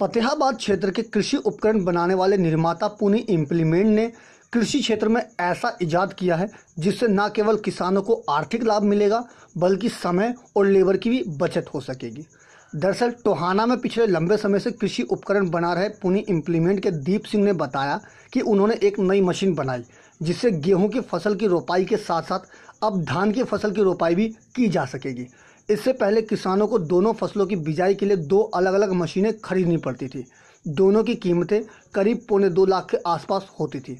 फतेहाबाद क्षेत्र के कृषि उपकरण बनाने वाले निर्माता पुनी इम्प्लीमेंट ने कृषि क्षेत्र में ऐसा इजाद किया है जिससे न केवल किसानों को आर्थिक लाभ मिलेगा बल्कि समय और लेबर की भी बचत हो सकेगी दरअसल टोहाना में पिछले लंबे समय से कृषि उपकरण बना रहे पुनी इम्प्लीमेंट के दीप सिंह ने बताया कि उन्होंने एक नई मशीन बनाई जिससे गेहूं की फसल की रोपाई के साथ साथ अब धान की फसल की रोपाई भी की जा सकेगी इससे पहले किसानों को दोनों फसलों की बिजाई के लिए दो अलग अलग मशीनें खरीदनी पड़ती थी दोनों की कीमतें करीब पौने दो लाख के आसपास होती थी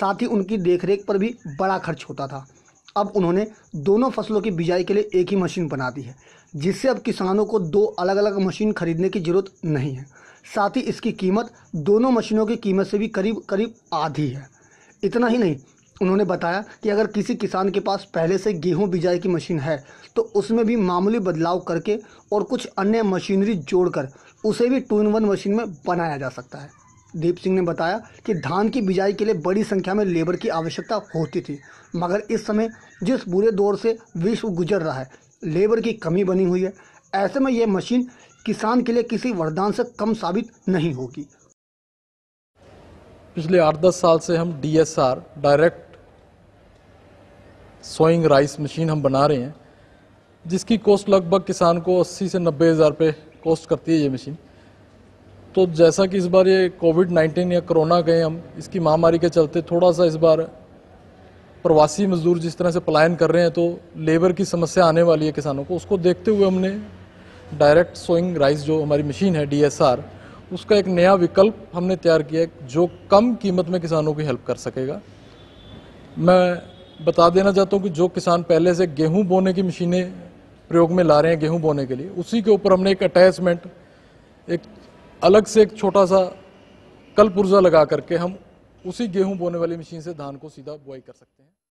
साथ ही उनकी देखरेख पर भी बड़ा खर्च होता था अब उन्होंने दोनों फसलों की बिजाई के लिए एक ही मशीन बना दी है जिससे अब किसानों को दो अलग अलग मशीन खरीदने की ज़रूरत नहीं है साथ ही इसकी कीमत दोनों मशीनों की कीमत से भी करीब करीब आधी है इतना ही नहीं उन्होंने बताया कि अगर किसी किसान के पास पहले से गेहूं बिजाई की मशीन है तो उसमें भी मामूली बदलाव करके और कुछ अन्य मशीनरी जोड़कर उसे भी टू इन वन मशीन में बनाया जा सकता है दीप सिंह ने बताया कि धान की बिजाई के लिए बड़ी संख्या में लेबर की आवश्यकता होती थी मगर इस समय जिस बुरे दौर से विश्व गुजर रहा है लेबर की कमी बनी हुई है ऐसे में यह मशीन किसान के लिए किसी वरदान से कम साबित नहीं होगी पिछले आठ दस साल से हम DSR direct sowing rice machine हम बना रहे हैं जिसकी कॉस्ट लगभग किसान को 80 से नब्बे हज़ार रुपये कॉस्ट करती है ये मशीन तो जैसा कि इस बार ये कोविड 19 या कोरोना गए हम इसकी महामारी के चलते थोड़ा सा इस बार प्रवासी मजदूर जिस तरह से पलायन कर रहे हैं तो लेबर की समस्या आने वाली है किसानों को उसको देखते हुए हमने डायरेक्ट सोइंग राइस जो हमारी मशीन है डी उसका एक नया विकल्प हमने तैयार किया है जो कम कीमत में किसानों की हेल्प कर सकेगा मैं बता देना चाहता हूँ कि जो किसान पहले से गेहूं बोने की मशीनें प्रयोग में ला रहे हैं गेहूं बोने के लिए उसी के ऊपर हमने एक अटैचमेंट एक अलग से एक छोटा सा कल पुर्जा लगा करके हम उसी गेहूं बोने वाली मशीन से धान को सीधा बुआई कर सकते हैं